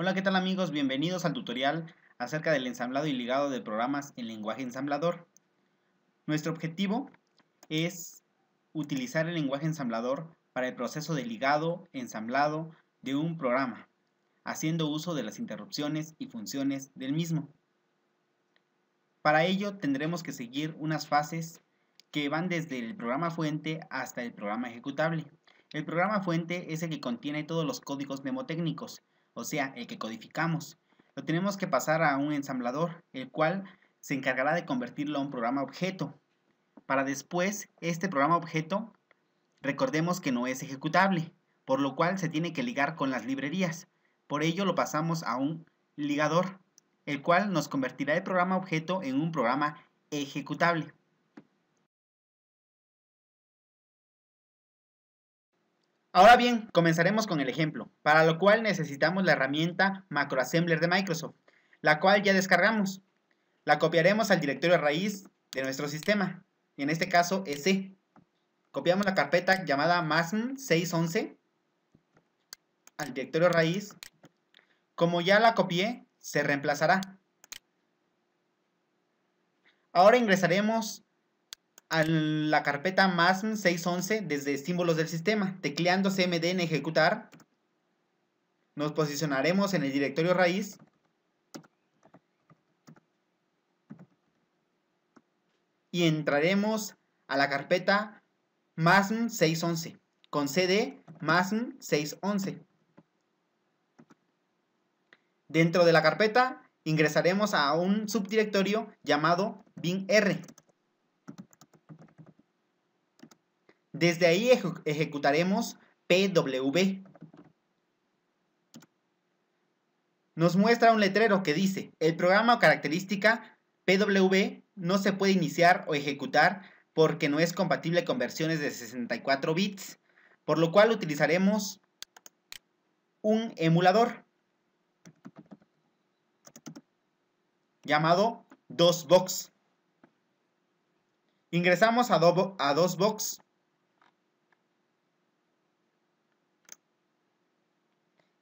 Hola, ¿qué tal amigos? Bienvenidos al tutorial acerca del ensamblado y ligado de programas en lenguaje ensamblador. Nuestro objetivo es utilizar el lenguaje ensamblador para el proceso de ligado, ensamblado de un programa, haciendo uso de las interrupciones y funciones del mismo. Para ello tendremos que seguir unas fases que van desde el programa fuente hasta el programa ejecutable. El programa fuente es el que contiene todos los códigos mnemotécnicos, o sea, el que codificamos. Lo tenemos que pasar a un ensamblador, el cual se encargará de convertirlo a un programa objeto. Para después, este programa objeto, recordemos que no es ejecutable, por lo cual se tiene que ligar con las librerías. Por ello lo pasamos a un ligador, el cual nos convertirá el programa objeto en un programa ejecutable. Ahora bien, comenzaremos con el ejemplo, para lo cual necesitamos la herramienta MacroAssembler de Microsoft, la cual ya descargamos. La copiaremos al directorio raíz de nuestro sistema, en este caso EC, Copiamos la carpeta llamada masm611 al directorio raíz. Como ya la copié, se reemplazará. Ahora ingresaremos a la carpeta MASM 611 desde símbolos del sistema. Tecleando cmd en ejecutar, nos posicionaremos en el directorio raíz. Y entraremos a la carpeta MASM 611 con cd MASM 611. Dentro de la carpeta ingresaremos a un subdirectorio llamado binr. Desde ahí ejecutaremos PWB. Nos muestra un letrero que dice, el programa o característica PWB no se puede iniciar o ejecutar porque no es compatible con versiones de 64 bits, por lo cual utilizaremos un emulador llamado DOSBox. Ingresamos a, a DOSBox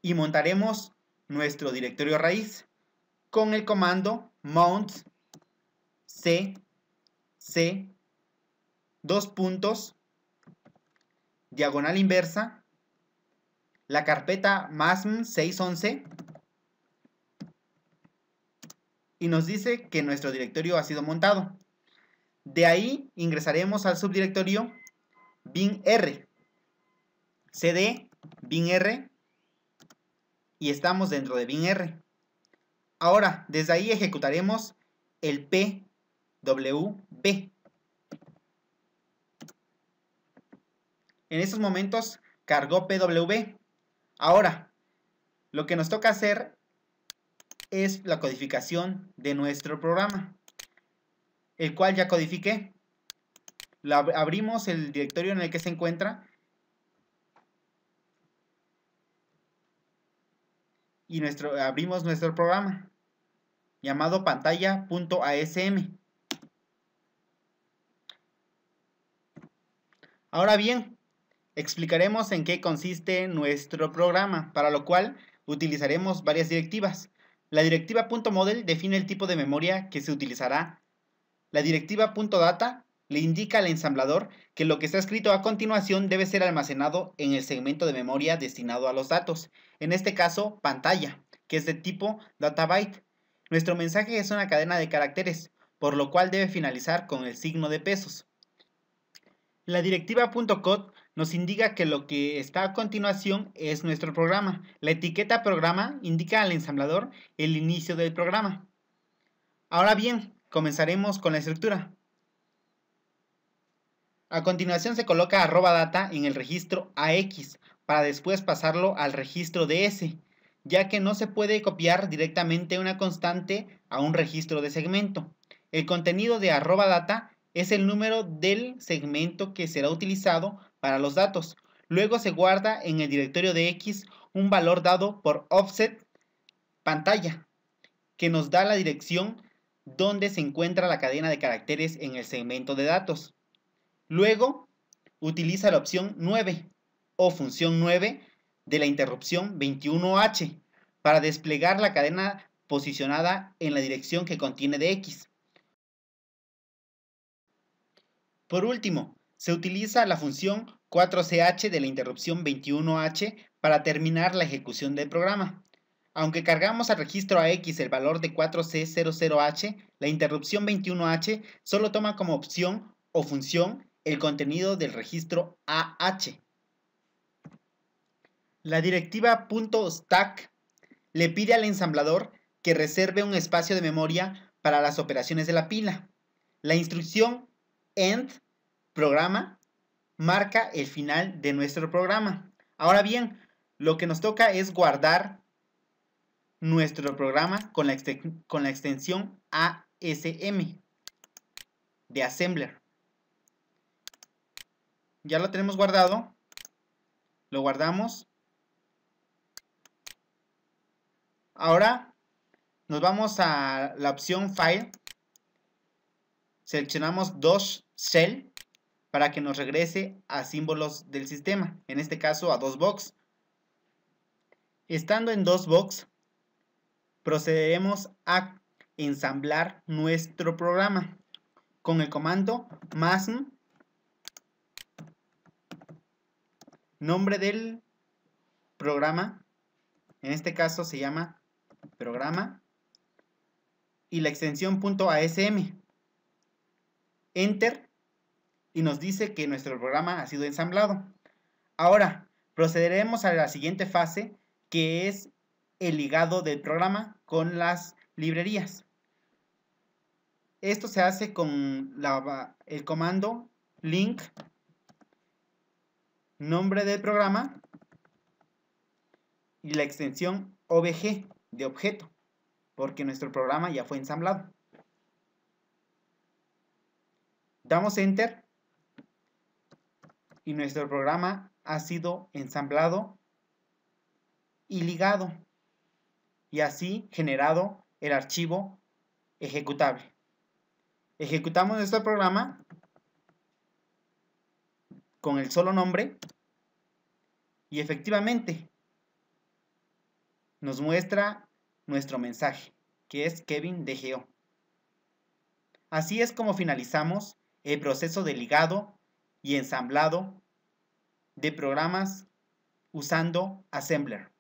y montaremos nuestro directorio raíz con el comando mount c c dos puntos diagonal inversa la carpeta masm 611 y nos dice que nuestro directorio ha sido montado. De ahí ingresaremos al subdirectorio binr cd binr y estamos dentro de binr. Ahora, desde ahí ejecutaremos el pwb. En estos momentos cargó pwb. Ahora, lo que nos toca hacer es la codificación de nuestro programa, el cual ya codifiqué. abrimos el directorio en el que se encuentra y nuestro, abrimos nuestro programa llamado pantalla.asm. Ahora bien, explicaremos en qué consiste nuestro programa, para lo cual utilizaremos varias directivas. La directiva .model define el tipo de memoria que se utilizará. La directiva .data le indica al ensamblador que lo que está escrito a continuación debe ser almacenado en el segmento de memoria destinado a los datos, en este caso pantalla, que es de tipo databyte. Nuestro mensaje es una cadena de caracteres, por lo cual debe finalizar con el signo de pesos. La directiva .code nos indica que lo que está a continuación es nuestro programa. La etiqueta programa indica al ensamblador el inicio del programa. Ahora bien, comenzaremos con la estructura. A continuación se coloca arroba data en el registro AX para después pasarlo al registro DS, ya que no se puede copiar directamente una constante a un registro de segmento. El contenido de arroba data es el número del segmento que será utilizado para los datos. Luego se guarda en el directorio de X un valor dado por offset pantalla, que nos da la dirección donde se encuentra la cadena de caracteres en el segmento de datos. Luego, utiliza la opción 9 o función 9 de la interrupción 21H para desplegar la cadena posicionada en la dirección que contiene de X. Por último, se utiliza la función 4CH de la interrupción 21H para terminar la ejecución del programa. Aunque cargamos al registro AX el valor de 4C00H, la interrupción 21H solo toma como opción o función el contenido del registro AH. La directiva .stack le pide al ensamblador que reserve un espacio de memoria para las operaciones de la pila. La instrucción end programa marca el final de nuestro programa. Ahora bien, lo que nos toca es guardar nuestro programa con la, con la extensión ASM de Assembler ya lo tenemos guardado, lo guardamos. Ahora nos vamos a la opción File, seleccionamos dos Shell para que nos regrese a símbolos del sistema, en este caso a dos box. Estando en dos box, procederemos a ensamblar nuestro programa con el comando masm Nombre del programa. En este caso se llama programa. Y la extensión .asm. Enter. Y nos dice que nuestro programa ha sido ensamblado. Ahora, procederemos a la siguiente fase, que es el ligado del programa con las librerías. Esto se hace con el comando link nombre del programa y la extensión OBG de objeto, porque nuestro programa ya fue ensamblado. Damos Enter y nuestro programa ha sido ensamblado y ligado y así generado el archivo ejecutable. Ejecutamos nuestro programa con el solo nombre. Y efectivamente, nos muestra nuestro mensaje, que es Kevin DGO. Así es como finalizamos el proceso de ligado y ensamblado de programas usando Assembler.